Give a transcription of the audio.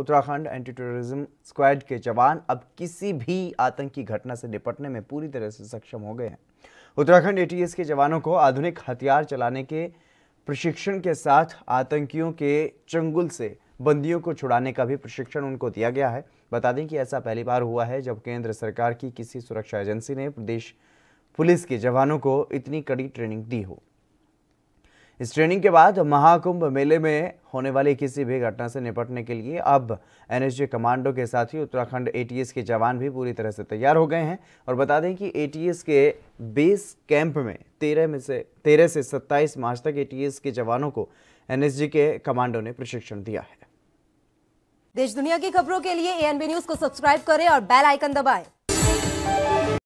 Uttarakhand anti terrorism squad के जवान अब किसी भी आतंकी घटना से निपटने में पूरी तरह से सक्षम हो गए हैं उत्तराखंड एटीएस के जवानों को आधुनिक हथियार चलाने के प्रशिक्षण के साथ आतंकियों के चंगुल से बंदियों को छुड़ाने का भी प्रशिक्षण उनको दिया गया है बता दें कि ऐसा पहली बार हुआ है जब केंद्र सरकार की किसी सुरक्षा एजेंसी ने प्रदेश पुलिस के जवानों को इतनी कड़ी ट्रेनिंग दी हो इस ट्रेनिंग के बाद महाकुंभ मेले में होने वाली किसी भी घटना से निपटने के लिए अब एनएसजी कमांडो के साथ ही उत्तराखंड एटीएस के जवान भी पूरी तरह से तैयार हो गए हैं और बता दें कि एटीएस के बेस कैंप में तेरह में से तेरह से सत्ताईस मार्च तक एटीएस के जवानों को एनएसजी के कमांडो ने प्रशिक्षण दिया है देश दुनिया की खबरों के लिए एएनबी न्यूज को सब्सक्राइब करें और बेल आइकन दबाएं